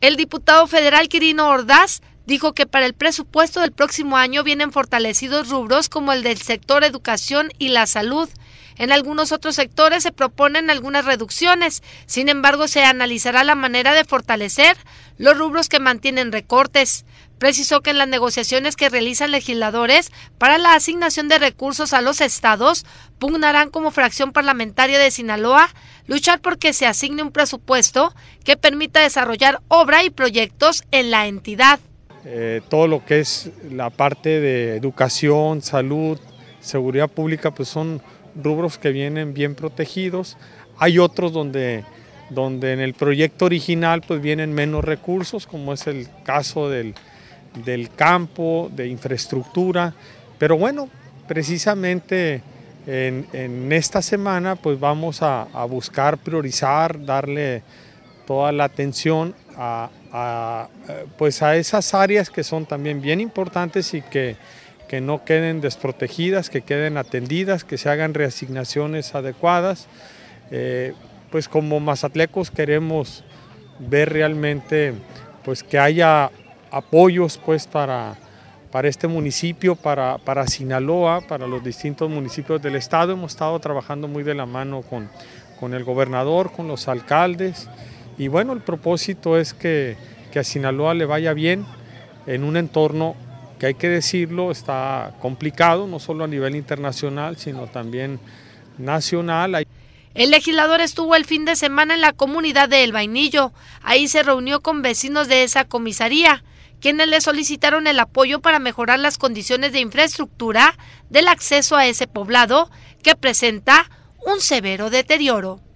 El diputado federal Quirino Ordaz dijo que para el presupuesto del próximo año vienen fortalecidos rubros como el del sector educación y la salud, en algunos otros sectores se proponen algunas reducciones, sin embargo se analizará la manera de fortalecer los rubros que mantienen recortes. Precisó que en las negociaciones que realizan legisladores para la asignación de recursos a los estados, pugnarán como fracción parlamentaria de Sinaloa luchar porque se asigne un presupuesto que permita desarrollar obra y proyectos en la entidad. Eh, todo lo que es la parte de educación, salud, seguridad pública, pues son rubros que vienen bien protegidos, hay otros donde, donde en el proyecto original pues vienen menos recursos, como es el caso del, campo, de infraestructura, pero bueno, precisamente en, esta semana pues vamos a, buscar priorizar, darle toda la atención eh, pues a esas áreas que son también bien importantes y que que no queden desprotegidas, que queden atendidas, que se hagan reasignaciones adecuadas. Eh, pues como mazatlecos queremos ver realmente pues que haya apoyos pues para, para este municipio, para, para Sinaloa, para los distintos municipios del estado. Hemos estado trabajando muy de la mano con, con el gobernador, con los alcaldes y bueno, el propósito es que, que a Sinaloa le vaya bien en un entorno hay que decirlo, está complicado, no solo a nivel internacional, sino también nacional. El legislador estuvo el fin de semana en la comunidad de El Vainillo. Ahí se reunió con vecinos de esa comisaría, quienes le solicitaron el apoyo para mejorar las condiciones de infraestructura del acceso a ese poblado que presenta un severo deterioro.